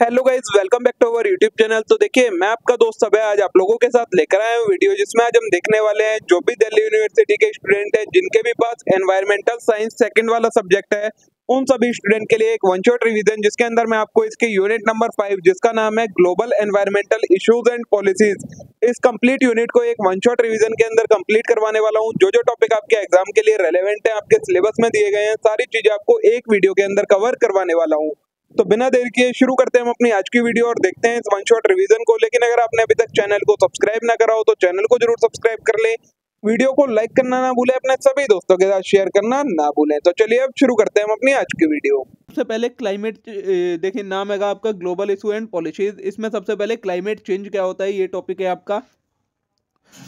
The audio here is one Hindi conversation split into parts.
Hello guys welcome back to our YouTube channel तो देखिए मैं आपका दोस्त सब है आज आप लोगों के साथ लेकर आया हूँ वीडियो जिसमें आज हम देखने वाले हैं जो भी दिल्ली यूनिवर्सिटी के स्टूडेंट हैं जिनके भी पास एनवायरमेंटल साइंस सेकंड वाला सब्जेक्ट है उन सभी स्टूडेंट के लिए एक वन शॉट रिविजन जिसके अंदर मैं आपको इसके यूनिट नंबर फाइव जिसका नाम है global environmental issues and policies इस कंप्लीट यूनिट को एक वन शॉट रिविजन के अंदर कंप्लीट करवाने वाला हूँ जो जो टॉपिक आपके एग्जाम के लिए रेलिवेंट है आपके सिलेबस में दिए गए हैं सारी चीजें आपको एक वीडियो के अंदर कवर करवाने वाला हूँ तो बिना देर किए शुरू करते हैं हम अपनी आज की वीडियो और देखते हैं इस वन शॉट रिवीजन को लेकिन अगर आपने अभी तक चैनल को सब्सक्राइब ना करा हो तो चैनल को जरूर सब्सक्राइब कर ले वीडियो को लाइक करना ना भूले अपने सभी दोस्तों के साथ शेयर करना ना भूले तो चलिए अब शुरू करते हैं हम अपनी आज की वीडियो सबसे पहले क्लाइमेट देखिए नाम है आपका ग्लोबल इशू एंड पॉलिसीज इसमें सबसे पहले क्लाइमेट चेंज क्या होता है ये टॉपिक है आपका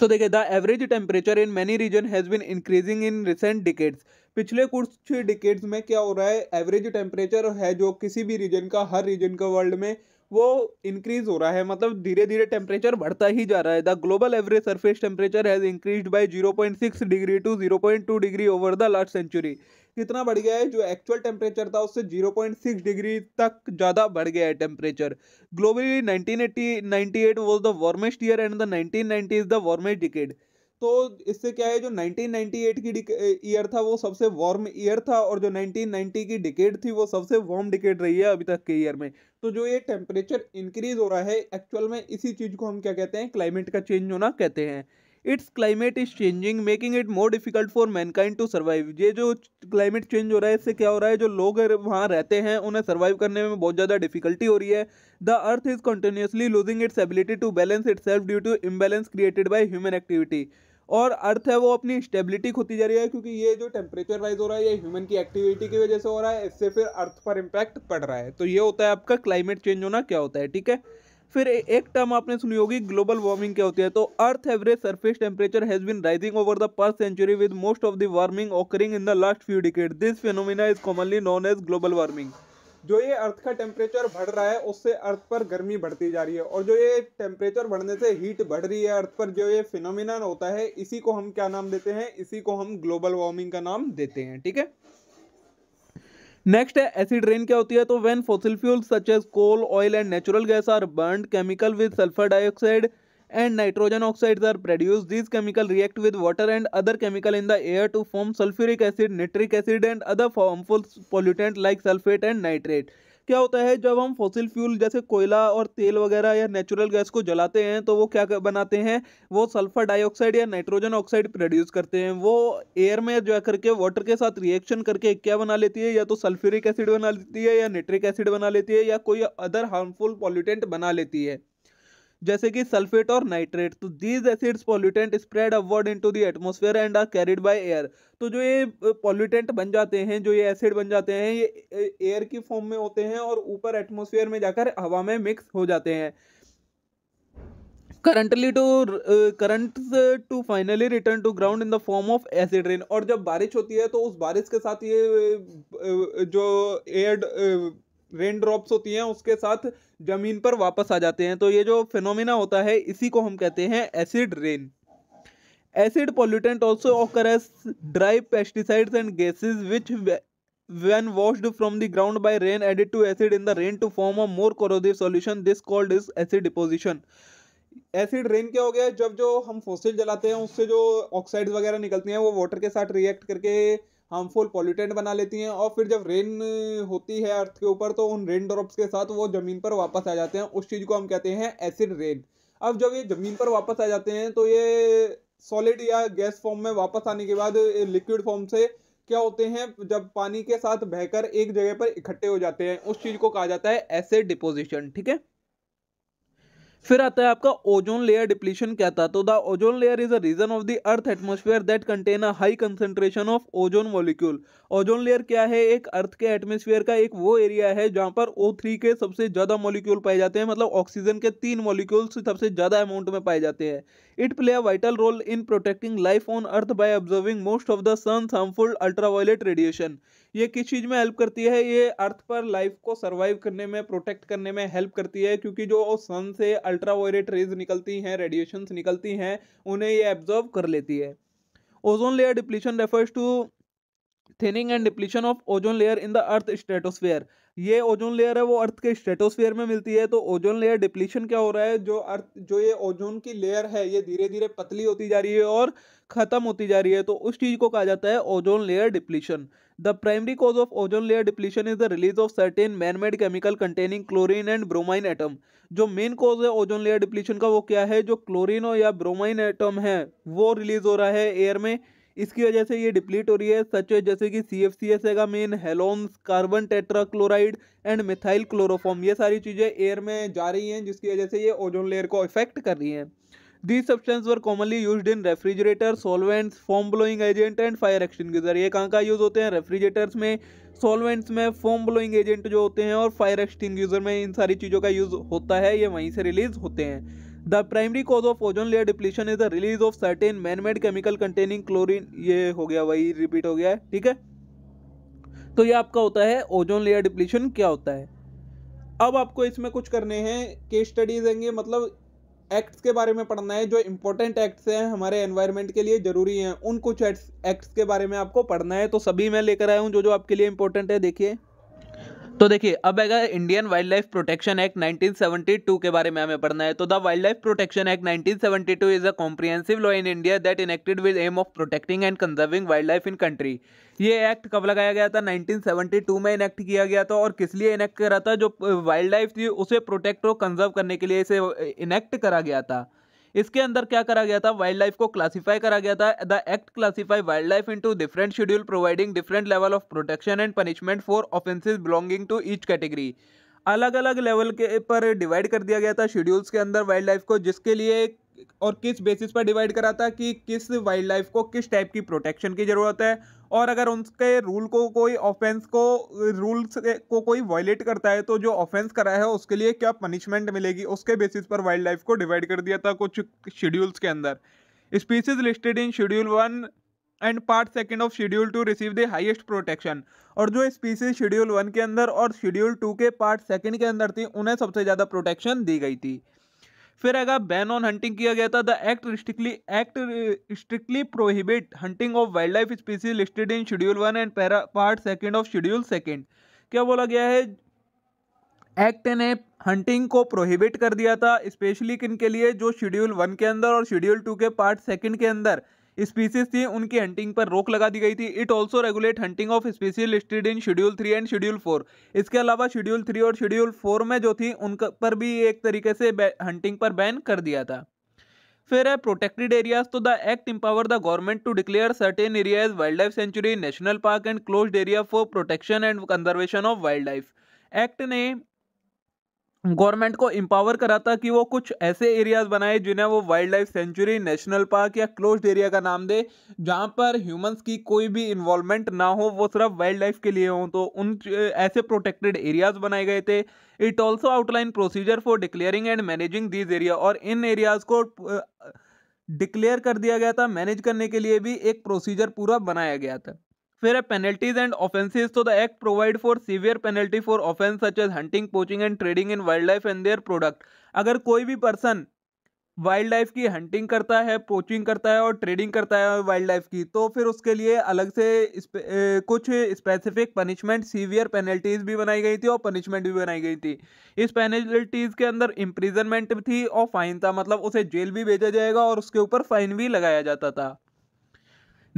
तो देखिए the average temperature in many region has been increasing in recent decades पिछले कुछ डिकेट्स में क्या हो रहा है एवरेज टेम्परेचर है जो किसी भी रीजन का हर रीजन का वर्ल्ड में वो इंक्रीज हो रहा है मतलब धीरे धीरे टेम्परेचर बढ़ता ही जा रहा है the global average surface temperature has increase by 0.6 degree to 0.2 degree over the last century कितना बढ़ गया है जो एक्चुअल टेम्परेचर था उससे 0.6 डिग्री तक ज़्यादा बढ़ गया है temperature globally nineteen ninety eight was the warmest year and the nineteen ninety is the warmest decade तो इससे क्या है जो 1998 की ईयर था वो सबसे वार्म ईयर था और जो 1990 की डिकेड थी वो सबसे वार्म डिकेड रही है अभी तक के ईयर में तो जो ये टेम्परेचर इंक्रीज हो रहा है एक्चुअल में इसी चीज़ को हम क्या कहते हैं क्लाइमेट का चेंज होना कहते हैं it's climate is changing making it more difficult for mankind to survive ये जो क्लाइमेट चेंज हो रहा है इससे क्या हो रहा है जो लोग वहाँ रहते हैं उन्हें सर्वाइव करने में बहुत ज़्यादा डिफिकल्टी हो रही है the earth is continuously losing its ability to balance itself due to imbalance created by human activity और अर्थ है वो अपनी स्टेबिलिटी खोती जा रही है क्योंकि ये जो टेम्परेचर राइज हो रहा है ये ह्यूमन की एक्टिविटी की वजह से हो रहा है इससे फिर अर्थ पर इम्पैक्ट पड़ रहा है तो ये होता है आपका क्लाइमेट चेंज होना क्या होता है ठीक है फिर एक टर्म आपने सुनी होगी ग्लोबल वार्मिंग क्या होती है तो earth average surface temperature has been rising over the past century with most of the warming occurring in the last few decade this phenomena is commonly known as global warming जो ये अर्थ का टेम्परेचर बढ़ रहा है उससे अर्थ पर गर्मी बढ़ती जा रही है और जो ये टेम्परेचर बढ़ने से हीट बढ़ रही है अर्थ पर जो ये फिनोमिन होता है इसी को हम क्या नाम देते हैं इसी को हम ग्लोबल वार्मिंग का नाम देते हैं ठीक है नेक्स्ट है एसिड रेन क्या होती है तो when fossil fuel such as coal oil and natural gas are burn chemical with sulphur dioxide and nitrogen oxide are produce this chemical react with water and other chemical in the air to form sulphuric acid nitric acid and other harmful pollutant like sulphate and nitrate क्या होता है जब हम फॉसिल फ्यूल जैसे कोयला और तेल वगैरह या नेचुरल गैस को जलाते हैं तो वो क्या बनाते हैं वो सल्फर डाइऑक्साइड या नाइट्रोजन ऑक्साइड प्रोड्यूस करते हैं वो एयर में जो है करके वाटर के साथ रिएक्शन करके क्या बना लेती है या तो सल्फ्यूरिक एसिड बना लेती है या नाइट्रिक एसिड बना लेती है या कोई अदर हार्मफुल पॉल्यूटेंट बना लेती है जैसे कि सल्फेट और नाइट्रेट तो these acids pollutant spread upward into the atmosphere and are carried by air तो जो ये पॉल्यूटेंट बन जाते हैं जो ये एसिड बन जाते हैं ये एयर की फॉर्म में होते हैं और ऊपर एटमोसफेयर में जाकर हवा में मिक्स हो जाते हैं currently to current to finally return to ground in the form of acid rain और जब बारिश होती है तो उस बारिश के साथ ये जो एयर रेन ड्रॉप्स होती हैं उसके साथ ज़मीन पर वापस आ जाते हैं तो ये जो फिनोमिना होता है इसी को हम कहते हैं acid rain acid pollutant also occur as dry pesticides and gases which when washed from the ground by rain added to acid in the rain to form a more corrosive solution this called is acid deposition acid rain क्या हो गया जब जो हम फोसिल जलाते हैं उससे जो ऑक्साइड्स वगैरह निकलती हैं वो वाटर के साथ रिएक्ट करके हार्मफुल पॉल्यूटेंट बना लेती हैं और फिर जब रेन होती है अर्थ के ऊपर तो उन रेन ड्रॉप्स के साथ वो ज़मीन पर वापस आ जाते हैं उस चीज़ को हम कहते हैं एसिड रेन अब जब ये ज़मीन पर वापस आ जाते हैं तो ये सॉलिड या गैस फॉर्म में वापस आने के बाद लिक्विड फॉर्म से क्या होते हैं जब पानी के साथ बहकर एक जगह पर इकट्ठे हो जाते हैं उस चीज़ को कहा जाता है एसिड डिपोजिशन ठीक है फिर आता है आपका ओजोन लेयर डिप्लीशन क्या था तो the ozone layer is a region of the earth atmosphere that contain a high concentration of ozone molecule ozone layer क्या है एक अर्थ के एटमोस्फेयर का एक वो एरिया है जहाँ पर ओ थ्री के सबसे ज़्यादा मॉलिक्यूल पाए जाते हैं मतलब ऑक्सीजन के तीन मॉलिक्यूल्स सबसे ज़्यादा अमाउंट में पाए जाते हैं it play a vital role in protecting life on earth by observing most of the sun harmful ultraviolet radiation ये किस चीज़ में हेल्प करती है ये अर्थ पर लाइफ को सर्वाइव करने में प्रोटेक्ट करने में हेल्प करती है क्योंकि जो सन से अल्ट्रा वायलेट रेज निकलती हैं रेडिएशंस निकलती हैं उन्हें ये एब्जॉर्व कर लेती है ozone layer depletion refers to thinning and depletion of ozone layer in the earth stratosphere ये ओजोन लेयर है वो अर्थ के स्टेटोस्फेयर में मिलती है तो ओजोन लेयर डिप्लीशन क्या हो रहा है जो अर्थ जो ये ओजोन की लेयर है ये धीरे धीरे पतली होती जा रही है और ख़त्म होती जा रही है तो उस चीज़ को कहा जाता है ozone layer depletion The primary cause of ozone layer depletion is the release of certain man-made chemical containing chlorine and bromine atom. जो मेन कॉज है ओजोन लेयर डिप्लीशन का वो क्या है जो क्लोरीन या ब्रोमाइन एटम है वो रिलीज हो रहा है एयर में इसकी वजह से ये डिप्लीट हो रही है सच जैसे कि सी एफ सी एस एगा main halons carbon tetrachloride and methyl chloroform ये सारी चीज़ें एयर में जा रही हैं जिसकी वजह से ये ओजोन लेयर को इफेक्ट कर रही हैं these substances were commonly used in refrigerator solvents foam blowing agent and fire extinguisher ये कहाँ कहाँ यूज़ होते हैं रेफ्रिजरेटर्स में सॉल्वेंट्स में फॉर्म ब्लोइंग एजेंट जो होते हैं और फायर एक्सटिंग्यूजर में इन सारी चीज़ों का यूज़ होता है ये वहीं से रिलीज होते हैं the primary cause of ozone layer depletion is the release of certain man made chemical containing chlorine ये हो गया वही रिपीट हो गया ठीक है तो ये आपका होता है ओजोन लेयर डिप्लीशन क्या होता है अब आपको इसमें कुछ करने हैं केस स्टडीज देंगे मतलब एक्ट्स के बारे में पढ़ना है जो इंपॉर्टेंट एक्ट्स हैं हमारे एनवायरनमेंट के लिए जरूरी हैं उन कुछ एक्ट्स एक्ट्स के बारे में आपको पढ़ना है तो सभी मैं लेकर आया हूँ जो जो आपके लिए इंपॉर्टेंट है देखिए तो देखिए अब अगर Indian wildlife protection act 1972 के बारे में हमें पढ़ना है तो the wildlife protection act 1972 is a comprehensive law in India that enacted with aim of protecting and conserving wildlife in country ये एक्ट कब लगाया गया था 1972 में इनेक्ट किया गया था और किस लिए इनेक्ट करा था जो वाइल्ड लाइफ थी उसे प्रोटेक्ट और कंजर्व करने के लिए इसे इनेक्ट करा गया था इसके अंदर क्या करा गया था वाइल्ड लाइफ को क्लासीफाई करा गया था the act classify wildlife into different schedule providing different level of protection and punishment for offences belonging to each category अलग अलग लेवल के पर डिवाइड कर दिया गया था शेड्यूल्स के अंदर वाइल्ड लाइफ को जिसके लिए और किस बेसिस पर डिवाइड कराता है कि किस वाइल्ड लाइफ को किस टाइप की प्रोटेक्शन की ज़रूरत है और अगर उनके रूल को कोई ऑफेंस को रूल्स को कोई वायलेट करता है तो जो ऑफेंस करा है उसके लिए क्या पनिशमेंट मिलेगी उसके बेसिस पर वाइल्ड लाइफ को डिवाइड कर दिया था कुछ शेड्यूल्स के अंदर species listed in schedule one and part second of schedule two receive the highest protection और जो स्पीसीज शेड्यूल वन के अंदर और शेड्यूल टू के पार्ट सेकेंड के अंदर थी उन्हें सबसे ज़्यादा प्रोटेक्शन दी गई थी फिर अगर बैन ऑन हंटिंग किया गया था the act strictly act strictly prohibit hunting of wildlife species listed in schedule one and part second of schedule second क्या बोला गया है एक्ट ने हंटिंग को प्रोहिबिट कर दिया था स्पेशली किन के लिए जो शेड्यूल वन के अंदर और शेड्यूल टू के पार्ट सेकेंड के अंदर स्पीसीज थी उनकी हंटिंग पर रोक लगा दी गई थी it also regulate hunting of species listed in schedule three and schedule four इसके अलावा शेड्यूल थ्री और शेड्यूल फोर में जो थी उन पर भी एक तरीके से हंटिंग पर बैन कर दिया था फिर है प्रोटेक्टेड एरियाज तो the act empower the government to declare certain areas wildlife sanctuary national park and close area for protection and conservation of wildlife act ने गवर्नमेंट को एम्पावर करा था कि वो कुछ ऐसे एरियाज बनाए जिन्हें वो wildlife sanctuary national park या क्लोज एरिया का नाम दे जहाँ पर ह्यूमंस की कोई भी इन्वॉल्वमेंट ना हो वो सिर्फ वाइल्ड लाइफ के लिए हो तो उन ऐसे प्रोटेक्टेड एरियाज बनाए गए थे it also outline procedure for declaring and managing these area और इन एरियाज को डिक्लेयर कर दिया गया था मैनेज करने के लिए भी एक प्रोसीजर पूरा बनाया गया था फिर है पेनल्टीज एंड ऑफेंसेज तो the act provide for severe penalty for offence such as hunting poaching and trading in wild life and their product अगर कोई भी पर्सन वाइल्ड लाइफ की हंटिंग करता है पोचिंग करता है और ट्रेडिंग करता है वाइल्ड लाइफ की तो फिर उसके लिए अलग से ए, कुछ स्पेसिफिक पनिशमेंट सीवियर पेनल्टीज भी बनाई गई थी और पनिशमेंट भी बनाई गई थी इस पेनल्टीज के अंदर इम्प्रिजनमेंट थी और फाइन था मतलब उसे जेल भी भेजा जाएगा और उसके ऊपर फाइन भी लगाया जाता था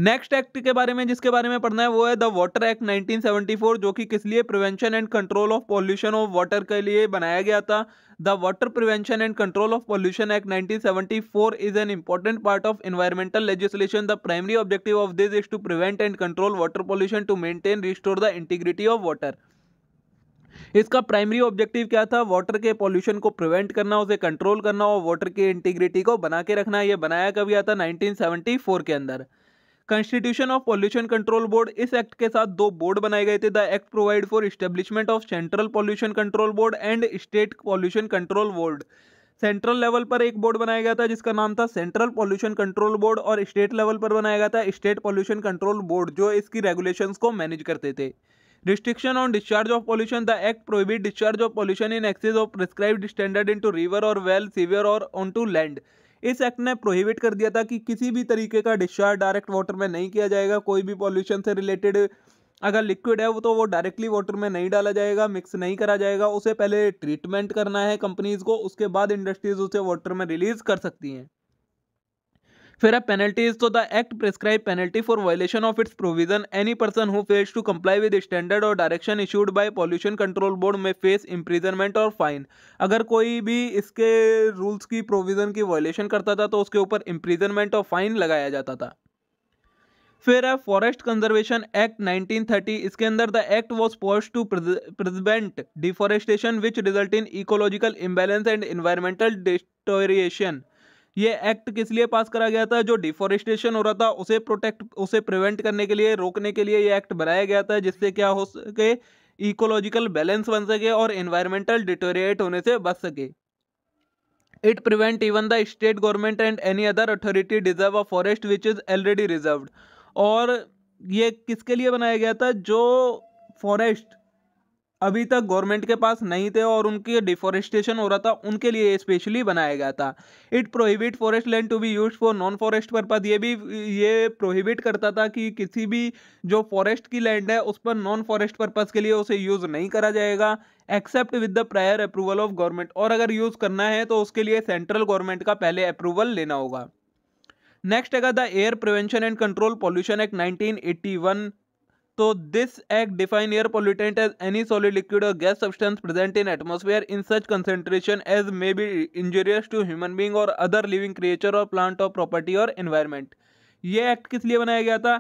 नेक्स्ट एक्ट के बारे में जिसके बारे में पढ़ना है वो है द वाटर एक्ट 1974 जो कि किस लिए prevention and control of pollution of water के लिए बनाया गया था the water prevention and control of pollution act 1974 is an important part of environmental legislation the primary objective of this is to prevent and control water pollution to maintain restore the integrity of water इसका प्राइमरी ऑब्जेक्टिव क्या था वाटर के पॉल्यूशन को प्रिवेंट करना उसे कंट्रोल करना और वाटर की इंटीग्रिटी को बना के रखना यह बनाया कब गया था 1974 के अंदर constitution of pollution control board इस एक्ट के साथ दो बोर्ड बनाए गए थे the act provide for establishment of central pollution control board and state pollution control board central level पर एक बोर्ड बनाया गया था जिसका नाम था सेंट्रल पॉल्यूशन कंट्रोल बोर्ड और स्टेट लेवल पर बनाया गया था स्टेट पॉल्यूशन कंट्रोल बोर्ड जो इसकी रेगुलेशंस को मैनेज करते थे restriction on discharge of pollution the act prohibit discharge of pollution in excess of prescribed standard into river और वेल सीवियर और ऑन टू लैंड इस एक्ट ने प्रोहिबिट कर दिया था कि किसी भी तरीके का डिस्चार्ज डायरेक्ट वाटर में नहीं किया जाएगा कोई भी पॉल्यूशन से रिलेटेड अगर लिक्विड है वो तो वो डायरेक्टली वाटर में नहीं डाला जाएगा मिक्स नहीं करा जाएगा उसे पहले ट्रीटमेंट करना है कंपनीज़ को उसके बाद इंडस्ट्रीज़ उसे वाटर में रिलीज़ कर सकती हैं फिर है पेनल्टीज तो the act prescribe penalty for violation of its provision any person who fails to comply with standard और direction issued by pollution control board may face imprisonment और फाइन अगर कोई भी इसके रूल्स की प्रोविजन की वायलेशन करता था तो उसके ऊपर इम्प्रिजनमेंट और फाइन लगाया जाता था फिर है फॉरेस्ट कंजर्वेशन एक्ट 1930 इसके अंदर the act was post to prevent deforestation which result in ecological imbalance and environmental deterioration ये एक्ट किस लिए पास करा गया था जो डिफोरेस्टेशन हो रहा था उसे प्रोटेक्ट उसे प्रिवेंट करने के लिए रोकने के लिए ये एक्ट बनाया गया था जिससे क्या हो सके इकोलॉजिकल बैलेंस बन सके और इन्वायरमेंटल डिटोरिएट होने से बच सके it prevent even the state government and any other authority deserve a forest which is already reserve और ये किसके लिए बनाया गया था जो फॉरेस्ट अभी तक गवर्नमेंट के पास नहीं थे और उनके डिफॉरेस्टेशन हो रहा था उनके लिए स्पेशली बनाया गया था it prohibit forest land to be use for non forest purpose ये भी ये प्रोहिबिट करता था कि किसी भी जो फॉरेस्ट की लैंड है उस पर नॉन फॉरेस्ट पर्पज़ के लिए उसे यूज़ नहीं करा जाएगा except with the prior approval of government और अगर यूज़ करना है तो उसके लिए सेंट्रल गवर्नमेंट का पहले अप्रूवल लेना होगा नेक्स्ट है the air prevention and control pollution act 1981 तो this act define air pollutant as any solid liquid और gas substance present in atmosphere in such concentration as may be injurious to human being और अदर लिविंग क्रिएचर और प्लांट और प्रॉपर्टी और इन्वायरमेंट ये एक्ट किस लिए बनाया गया था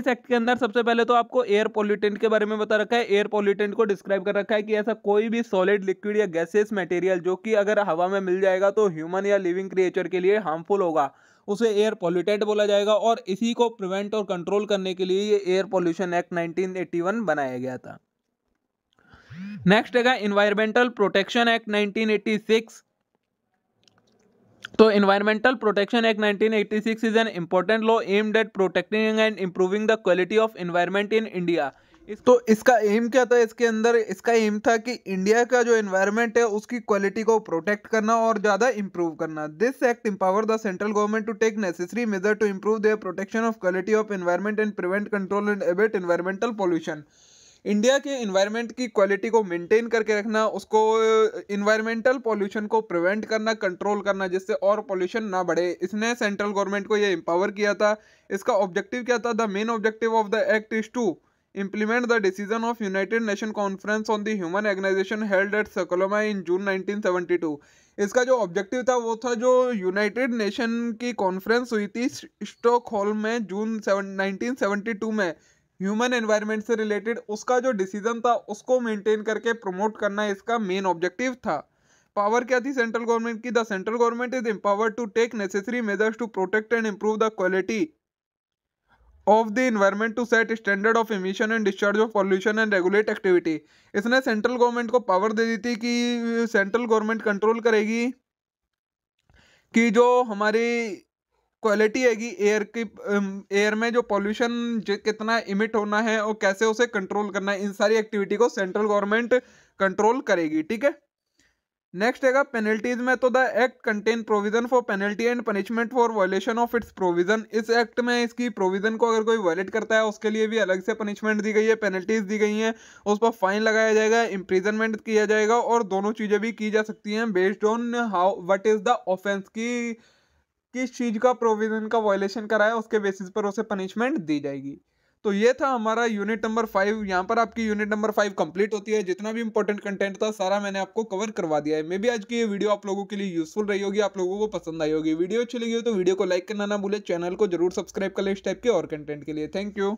इस एक्ट के अंदर सबसे पहले तो आपको एयर पोल्यूटेंट के बारे में बता रखा है एयर पोल्यूटेंट को डिस्क्राइब कर रखा है कि ऐसा कोई भी सॉलिड लिक्विड या गैसेस मटेरियल जो कि अगर हवा में मिल जाएगा तो ह्यूमन या लिविंग क्रिएचर के लिए हार्मफुल होगा उसे एयर पॉल्यूटेड बोला जाएगा और इसी को प्रिवेंट और कंट्रोल करने के लिए ये एयर पॉल्यूशन एक्ट 1981 बनाया गया था नेक्स्ट है इन्वायरमेंटल प्रोटेक्शन एक्ट 1986 तो environmental protection act 1986 is an important law aimed at protecting and improving the quality of environment in India तो इसका एम क्या था इसके अंदर इसका एम था कि इंडिया का जो एनवायरनमेंट है उसकी क्वालिटी को प्रोटेक्ट करना और ज़्यादा इंप्रूव करना this act empower the central government to take necessary measure to improve their protection of quality of environment and prevent control and abate environmental pollution India के इन्वायरमेंट की क्वालिटी को मेंटेन करके रखना उसको इन्वायरमेंटल पॉल्यूशन को प्रिवेंट करना कंट्रोल करना जिससे और पॉल्यूशन ना बढ़े इसने सेंट्रल गवर्नमेंट को ये एम्पावर किया था इसका ऑब्जेक्टिव क्या था the main objective of the act is to implement the decision of United Nation Conference on the Human Organization held at Sokoloma in June 1972. इसका जो ऑब्जेक्टिव था वो था जो यूनाइटेड नेशन की कॉन्फ्रेंस हुई थी हॉल में जून टू में ह्यूमन एनवायरनमेंट से रिलेटेड उसका जो डिसीजन था उसको मेंटेन करके प्रमोट करना इसका मेन ऑब्जेक्टिव था पावर क्या थी सेंट्रल गवर्नमेंट की the central government is empowered to take necessary measures to protect and improve the quality of the environment to set standard of emission and discharge of pollution and regulate activity इसने सेंट्रल गवर्नमेंट को पावर दे दी थी कि सेंट्रल गवर्नमेंट कंट्रोल करेगी कि जो हमारी क्वालिटी हैगी एयर की एयर में जो पॉल्यूशन कितना इमिट होना है और कैसे उसे कंट्रोल करना है इन सारी एक्टिविटी को सेंट्रल गवर्नमेंट कंट्रोल करेगी ठीक है नेक्स्ट है पेनल्टीज में तो the act contain provision for penalty and punishment for violation of its provision इस एक्ट में इसकी प्रोविजन को अगर कोई वायलेट करता है उसके लिए भी अलग से पनिशमेंट दी गई है पेनल्टीज दी गई हैं उस पर फाइन लगाया जाएगा इम्प्रिजनमेंट किया जाएगा और दोनों चीज़ें भी की जा सकती हैं based on how what is the offence की किस चीज़ का प्रोविजन का वायलेशन कराया उसके बेसिस पर उसे पनिशमेंट दी जाएगी तो ये था हमारा यूनिट नंबर फाइव यहाँ पर आपकी यूनिट नंबर फाइव कंप्लीट होती है जितना भी इंपॉर्टेंट कंटेंट था सारा मैंने आपको कवर करवा दिया है मे भी आज की ये वीडियो आप लोगों के लिए यूजफुल रही होगी आप लोगों को पसंद आई होगी वीडियो अच्छी लगी हो तो वीडियो को लाइक करना ना भूले चैनल को जरूर सब्सक्राइब कर ले इस टाइप के और कंटेंट के लिए थैंक यू